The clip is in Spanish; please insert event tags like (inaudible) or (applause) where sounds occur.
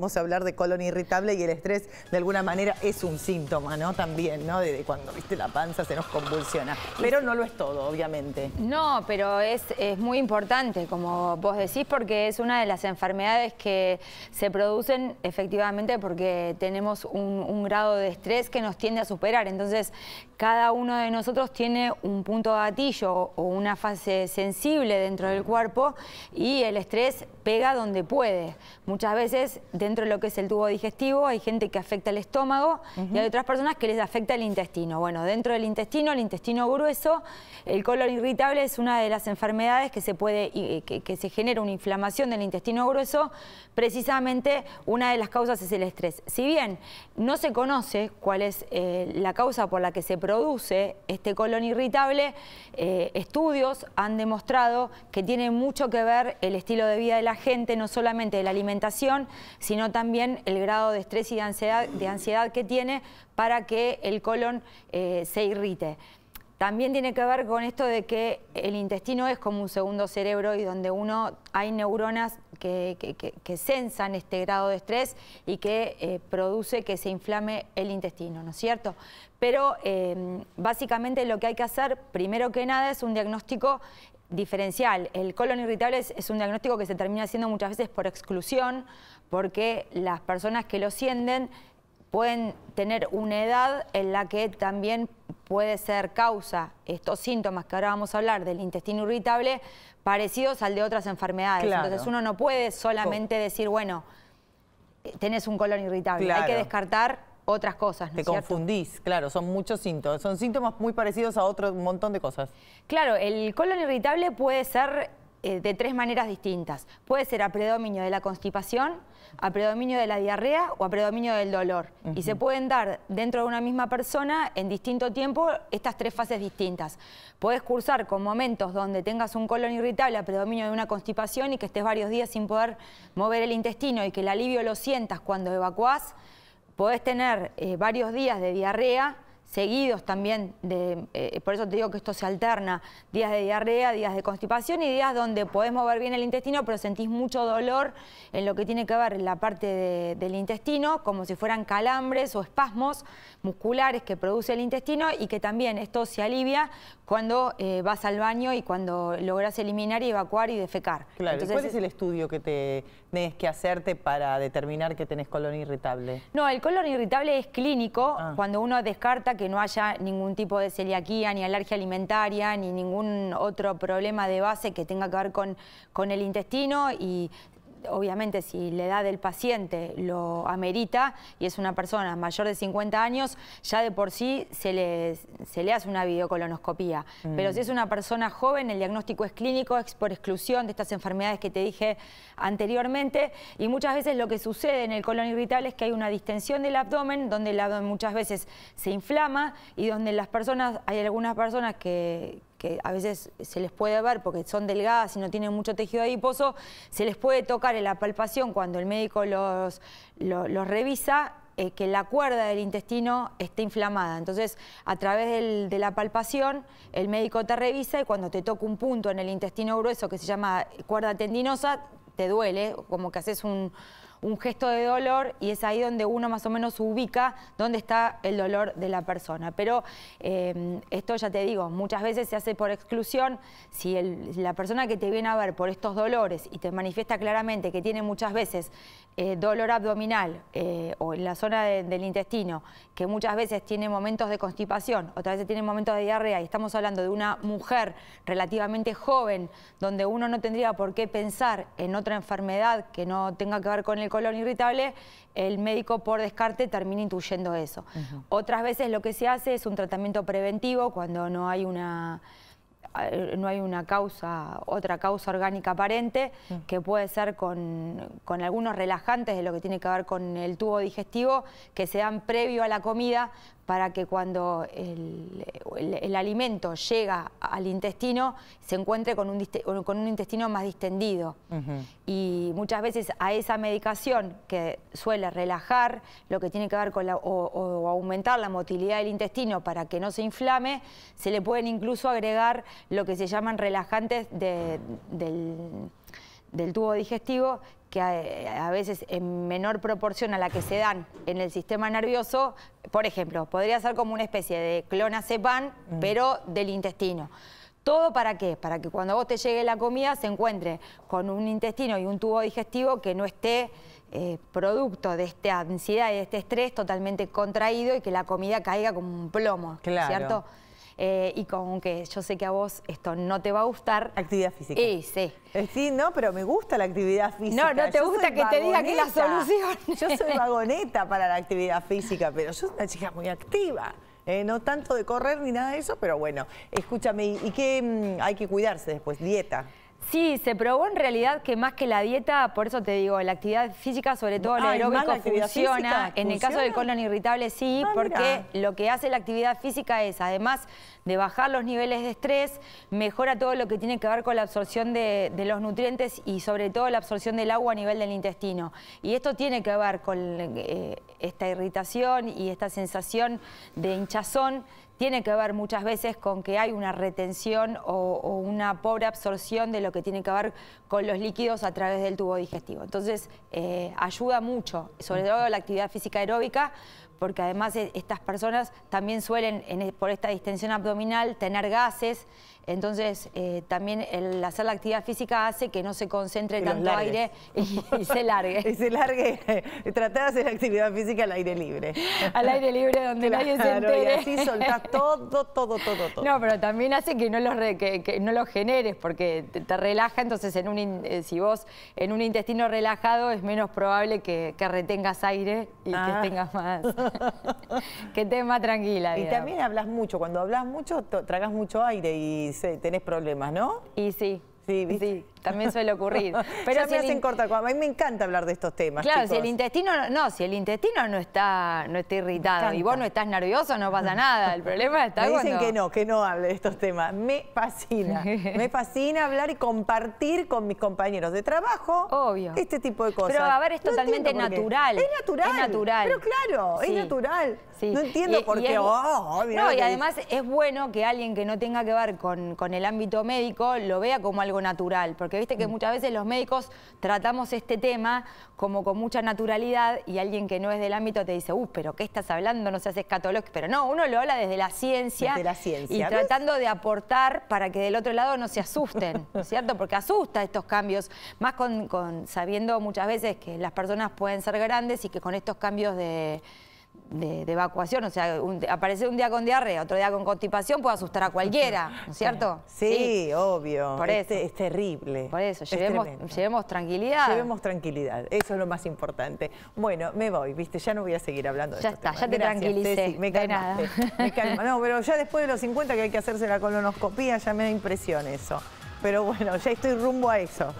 Vamos a hablar de colon irritable y el estrés de alguna manera es un síntoma, ¿no? También, ¿no? De, cuando, viste, la panza se nos convulsiona. Pero no lo es todo, obviamente. No, pero es, es muy importante, como vos decís, porque es una de las enfermedades que se producen efectivamente porque tenemos un, un grado de estrés que nos tiende a superar. Entonces, cada uno de nosotros tiene un punto gatillo o una fase sensible dentro del cuerpo y el estrés llega donde puede. Muchas veces dentro de lo que es el tubo digestivo hay gente que afecta el estómago y hay otras personas que les afecta el intestino. Bueno, dentro del intestino, el intestino grueso, el colon irritable es una de las enfermedades que se puede eh, que, se genera una inflamación del intestino grueso, precisamente una de las causas es el estrés. Si bien no se conoce cuál es eh, la causa por la que se produce este colon irritable, eh, estudios han demostrado que tiene mucho que ver el estilo de vida de la gente, no solamente de la alimentación, sino también el grado de estrés y de ansiedad, de ansiedad que tiene para que el colon eh, se irrite. También tiene que ver con esto de que el intestino es como un segundo cerebro y donde uno hay neuronas que, que, sensan este grado de estrés y que eh, produce que se inflame el intestino, ¿no es cierto? Pero eh, básicamente lo que hay que hacer, primero que nada, es un diagnóstico diferencial. El colon irritable es, un diagnóstico que se termina haciendo muchas veces por exclusión, porque las personas que lo sienten pueden tener una edad en la que también puede ser causa estos síntomas que ahora vamos a hablar del intestino irritable parecidos al de otras enfermedades. Entonces uno no puede solamente decir, bueno, tenés un colon irritable, hay que descartar otras cosas. Te confundís, claro, son muchos síntomas. Son síntomas muy parecidos a otro montón de cosas. Claro, el colon irritable puede ser eh, de tres maneras distintas. Puede ser a predominio de la constipación, a predominio de la diarrea o a predominio del dolor. Y se pueden dar dentro de una misma persona en distinto tiempo estas tres fases distintas. Puedes cursar con momentos donde tengas un colon irritable a predominio de una constipación y que estés varios días sin poder mover el intestino y que el alivio lo sientas cuando evacuás podés tener eh, varios días de diarrea seguidos también, de, eh, por eso te digo que esto se alterna, días de diarrea, días de constipación y días donde podés mover bien el intestino, pero sentís mucho dolor en lo que tiene que ver la parte del intestino, como si fueran calambres o espasmos musculares que produce el intestino y que también esto se alivia cuando eh, vas al baño y cuando logras eliminar y evacuar y defecar. Claro, Entonces, ¿cuál es el estudio que te tenés que hacerte para determinar que tenés colon irritable? No, el colon irritable es clínico, ah. cuando uno descarta que no haya ningún tipo de celiaquía, ni alergia alimentaria, ni ningún otro problema de base que tenga que ver con, con el intestino y obviamente si la edad del paciente lo amerita y es una persona mayor de 50 años, ya de por sí se le, se le hace una videocolonoscopía. Mm. Pero si es una persona joven, el diagnóstico es clínico, es por exclusión de estas enfermedades que te dije anteriormente y muchas veces lo que sucede en el colon irritable es que hay una distensión del abdomen, donde el abdomen muchas veces se inflama y donde las personas, hay algunas personas que, que a veces se les puede ver porque son delgadas y no tienen mucho tejido adiposo, se les puede tocar en la palpación cuando el médico los, los, revisa eh, que la cuerda del intestino esté inflamada. Entonces, a través de la palpación, el médico te revisa y cuando te toca un punto en el intestino grueso que se llama cuerda tendinosa, te duele, como que haces un, un gesto de dolor y es ahí donde uno más o menos ubica dónde está el dolor de la persona. Pero eh, esto ya te digo, muchas veces se hace por exclusión. Si la persona que te viene a ver por estos dolores y te manifiesta claramente que tiene muchas veces eh, dolor abdominal eh, o en la zona del intestino, que muchas veces tiene momentos de constipación, otras veces tiene momentos de diarrea y estamos hablando de una mujer relativamente joven, donde uno no tendría por qué pensar en otra enfermedad que no tenga que ver con el colon irritable, el médico por descarte termina intuyendo eso. Otras veces lo que se hace es un tratamiento preventivo cuando no hay una eh, no hay una causa, otra causa orgánica aparente, que puede ser con, con, algunos relajantes de lo que tiene que ver con el tubo digestivo, que se dan previo a la comida para que cuando el, alimento llega al intestino se encuentre con un, con un intestino más distendido. Y muchas veces a esa medicación que suele relajar lo que tiene que ver con la, o, aumentar la motilidad del intestino para que no se inflame, se le pueden incluso agregar lo que se llaman relajantes del del tubo digestivo que eh, a, veces en menor proporción a la que se dan en el sistema nervioso, por ejemplo, podría ser como una especie de clonazepam, mm. pero del intestino. ¿Todo para qué? Para que cuando vos te llegue la comida se encuentre con un intestino y un tubo digestivo que no esté eh, producto de esta ansiedad y de este estrés totalmente contraído y que la comida caiga como un plomo, claro. ¿cierto? eh, y con que yo sé que a vos esto no te va a gustar. Actividad física. sí, sí. Eh, sí, no, pero me gusta la actividad física. No, no te gusta que te diga que la solución. Yo soy vagoneta para la actividad física, pero yo soy una chica muy activa. Eh, no tanto de correr ni nada de eso, pero bueno, escúchame, ¿y qué mm, hay que cuidarse después? Dieta. Sí, se probó en realidad que más que la dieta, por eso te digo, la actividad física, sobre todo la funciona. en el caso del colon irritable sí, ah, porque lo que hace la actividad física es, además de bajar los niveles de estrés, mejora todo lo que tiene que ver con la absorción de, los nutrientes y sobre todo la absorción del agua a nivel del intestino. Y esto tiene que ver con eh, esta irritación y esta sensación de hinchazón tiene que ver muchas veces con que hay una retención o, una pobre absorción de lo que tiene que ver con los líquidos a través del tubo digestivo. Entonces, eh, ayuda mucho, sobre todo la actividad física aeróbica, porque además eh, estas personas también suelen, e, por esta distensión abdominal, tener gases, entonces eh, también el hacer la actividad física hace que no se concentre tanto aire y, se largue. (laughs) y se largue, tratar de hacer actividad física al aire libre. Al aire libre donde (laughs) nadie se entere. Y así soltás todo, todo, todo, todo. No, pero también hace que no lo que, no los generes porque te, relaja, entonces en un, eh, si vos en un intestino relajado es menos probable que, retengas aire y que ah. tengas más. (laughs) Qué tema tranquila. Y también hablas mucho. Cuando hablas mucho, tragas mucho aire y se, tenés problemas, ¿no? Y sí. Sí, sí también suele ocurrir. (laughs) Pero ya si me hacen corta, a mí me encanta hablar de estos temas. Claro, si el intestino no, si el intestino no está, no está irritado y vos no estás nervioso, no pasa nada. El problema está. (laughs) Me dicen que no, que no hable de estos temas. Me fascina. (laughs) me fascina hablar y compartir con mis compañeros de trabajo Obvio. este tipo de cosas. Pero a ver, es totalmente natural. Es natural. Es natural. Pero claro, es natural. No entiendo por qué. Oh, no, y además es bueno que alguien que no tenga que ver con, con el ámbito médico lo vea como algo natural. Porque viste que mm. muchas veces los médicos tratamos este tema como con mucha naturalidad y alguien que no es del ámbito te dice, uh, pero ¿qué estás hablando? No se seas escatológico. Pero no, uno lo habla desde la ciencia. Desde la ciencia. Y tratando de aportar para que del otro lado no se asusten, (laughs) ¿no es cierto? Porque asusta estos cambios. Más con sabiendo muchas veces que las personas pueden ser grandes y que con estos cambios de de, evacuación, o sea, aparecer un día con diarrea, otro día con constipación puede asustar a cualquiera, ¿no es cierto? Sí, obvio. Es, terrible. Por eso, llevemos, tranquilidad. Llevemos tranquilidad, eso es lo más importante. Bueno, me voy, viste, ya no voy a seguir hablando de Ya está, ya te tranquilicé. me calmaste, me calma. No, pero ya después de los 50 que hay que hacerse la colonoscopía, ya me da impresión eso. Pero bueno, ya estoy rumbo a eso.